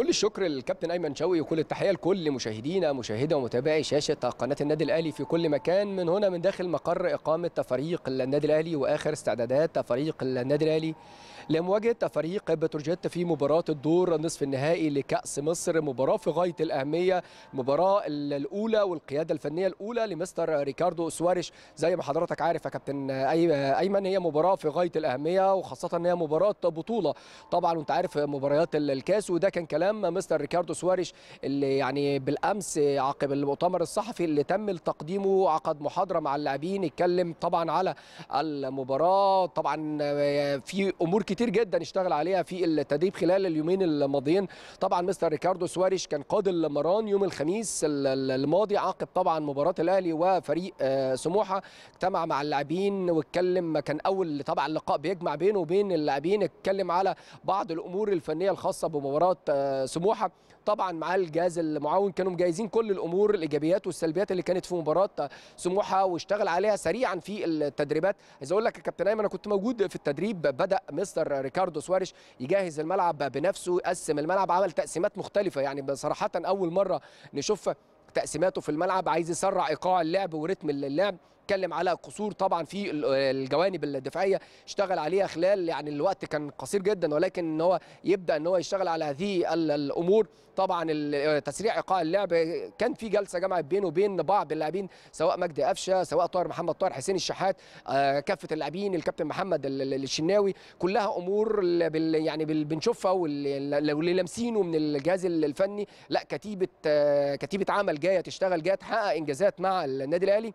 كل الشكر للكابتن ايمن شوقي وكل التحيه لكل مشاهدينا مشاهدي ومتابعي شاشه قناه النادي الاهلي في كل مكان من هنا من داخل مقر اقامه فريق النادي الاهلي واخر استعدادات فريق النادي الاهلي لمواجهه فريق بتروجيت في مباراه الدور نصف النهائي لكاس مصر مباراه في غايه الاهميه المباراه الاولى والقياده الفنيه الاولى لمستر ريكاردو سواريش زي ما حضرتك عارف يا كابتن ايمن هي مباراه في غايه الاهميه وخاصه ان هي مباراه بطوله طبعا وانت عارف مباريات الكاس وده كان كلام اما مستر ريكاردو سواريش اللي يعني بالامس عقب المؤتمر الصحفي اللي تم تقديمه عقد محاضره مع اللاعبين اتكلم طبعا على المباراه طبعا في امور كتير جدا اشتغل عليها في التدريب خلال اليومين الماضيين طبعا مستر ريكاردو سواريش كان قاد المران يوم الخميس الماضي عقب طبعا مباراه الاهلي وفريق آه، سموحه اجتمع مع اللاعبين واتكلم كان اول طبعا لقاء بيجمع بينه وبين اللاعبين اتكلم على بعض الامور الفنيه الخاصه بمباراه آه، سموحه طبعا مع الجهاز المعاون كانوا مجهزين كل الامور الايجابيات والسلبيات اللي كانت في مباراه سموحه واشتغل عليها سريعا في التدريبات عايز اقول لك يا كابتن ايمن انا كنت موجود في التدريب بدا مستر ريكاردو سواريش يجهز الملعب بنفسه يقسم الملعب عمل تقسيمات مختلفه يعني بصراحه اول مره نشوف تقسيماته في الملعب عايز يسرع ايقاع اللعب ورتم اللعب بنتكلم على قصور طبعا في الجوانب الدفاعيه اشتغل عليها خلال يعني الوقت كان قصير جدا ولكن ان هو يبدا ان هو يشتغل على هذه الامور طبعا تسريع ايقاع اللعب كان في جلسه جمعت بينه وبين بعض اللاعبين سواء مجدي قفشه سواء طاهر محمد طاهر حسين الشحات آه، كافه اللاعبين الكابتن محمد الشناوي كلها امور يعني بنشوفها واللي لامسينه من الجهاز الفني لا كتيبه آه، كتيبه عمل جايه تشتغل جايه تحقق انجازات مع النادي الاهلي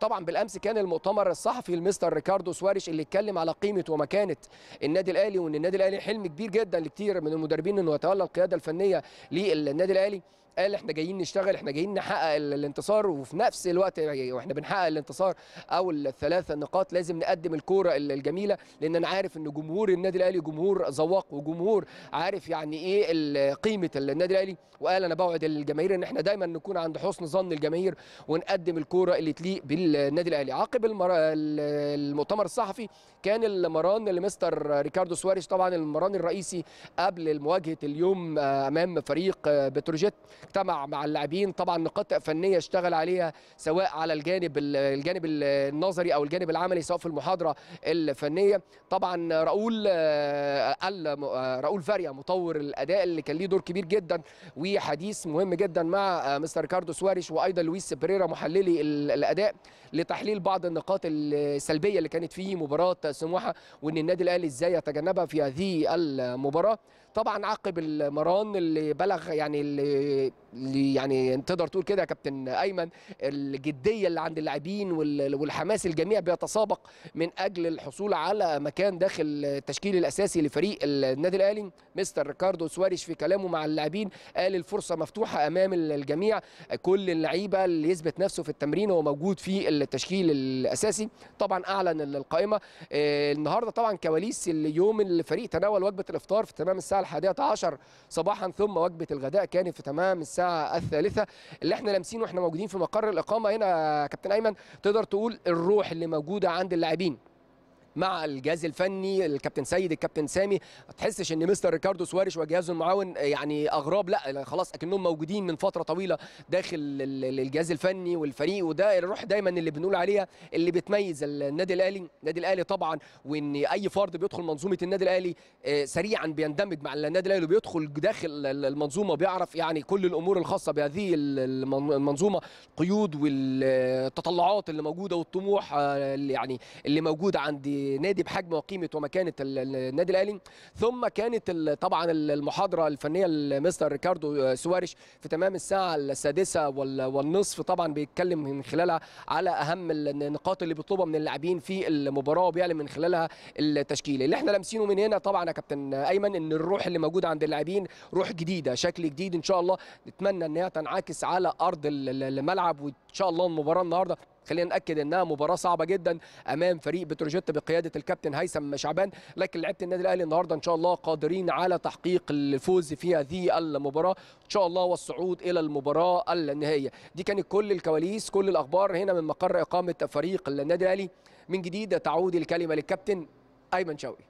طبعا بالامس كان المؤتمر الصحفي لمستر ريكاردو سواريش اللي اتكلم على قيمه ومكانه النادي الاهلي وان النادي الاهلي حلم كبير جدا لكتير من المدربين انه يتولى القياده الفنيه للنادي الاهلي قال احنا جايين نشتغل احنا جايين نحقق الانتصار وفي نفس الوقت واحنا بنحقق الانتصار او الثلاثه نقاط لازم نقدم الكوره الجميله لان انا عارف ان جمهور النادي الاهلي جمهور ذواق وجمهور عارف يعني ايه قيمه النادي الاهلي وقال انا بوعد الجماهير ان احنا دايما نكون عند حسن ظن الجماهير ونقدم الكوره اللي تليق بالنادي الاهلي عقب المر... المؤتمر الصحفي كان المران لمستر ريكاردو سواريز طبعا المران الرئيسي قبل مواجهه اليوم امام فريق بتروجيت اجتمع مع اللاعبين طبعا نقاط فنيه اشتغل عليها سواء على الجانب الجانب النظري او الجانب العملي سواء في المحاضره الفنيه طبعا راؤول آه، آه، راؤول فاريا مطور الاداء اللي كان ليه دور كبير جدا وحديث مهم جدا مع آه، مستر ريكاردو سواريش وايضا لويس بريرا محللي الاداء لتحليل بعض النقاط السلبيه اللي كانت في مباراه سموحه وان النادي الاهلي ازاي يتجنبها في هذه المباراه طبعا عقب المران اللي بلغ يعني اللي يعني تقدر تقول كده يا كابتن ايمن الجديه اللي عند اللاعبين والحماس الجميع بيتسابق من اجل الحصول على مكان داخل التشكيل الاساسي لفريق النادي الاهلي مستر ريكاردو سواريش في كلامه مع اللاعبين قال الفرصه مفتوحه امام الجميع كل اللعيبه اللي يثبت نفسه في التمرين هو موجود في التشكيل الاساسي طبعا اعلن القائمه آه، النهارده طبعا كواليس اليوم الفريق تناول وجبه الافطار في تمام الساعه 11 صباحا ثم وجبه الغداء كانت في تمام من الساعه الثالثه اللي احنا لامسينه واحنا موجودين في مقر الاقامه هنا كابتن ايمن تقدر تقول الروح اللي موجوده عند اللاعبين مع الجهاز الفني الكابتن سيد الكابتن سامي ما تحسش ان مستر ريكاردو سواريش وجهازه المعاون آه، يعني اغراب لا خلاص اكنهم موجودين من فتره طويله داخل الجهاز الفني والفريق وده الروح دايما اللي بنقول عليها اللي بتميز النادي الاهلي النادي الاهلي طبعا وان اي فرد بيدخل منظومه النادي الاهلي آه، سريعا بيندمج مع النادي الاهلي وبيدخل داخل المنظومه بيعرف يعني كل الامور الخاصه بهذه المنظومه القيود والتطلعات آه، اللي موجوده والطموح اللي يعني اللي موجود عند نادي بحجم وقيمه ومكانه النادي الاهلي ثم كانت طبعا المحاضره الفنيه لمستر ريكاردو سواريش في تمام الساعه السادسه والنصف طبعا بيتكلم من خلالها على اهم النقاط اللي بيطلبها من اللاعبين في المباراه وبيعلن من خلالها التشكيل اللي احنا لامسينه من هنا طبعا يا كابتن ايمن ان الروح اللي موجوده عند اللاعبين روح جديده شكل جديد ان شاء الله نتمنى ان هي تنعكس على ارض الملعب وان شاء الله المباراه النهارده خلينا ناكد انها مباراه صعبه جدا امام فريق بتروجيت بقياده الكابتن هيثم شعبان لكن لعيبه النادي الاهلي النهارده ان شاء الله قادرين على تحقيق الفوز في هذه المباراه ان شاء الله والصعود الى المباراه النهائيه دي كانت كل الكواليس كل الاخبار هنا من مقر اقامه فريق النادي الاهلي من جديد تعود الكلمه للكابتن ايمن شوقي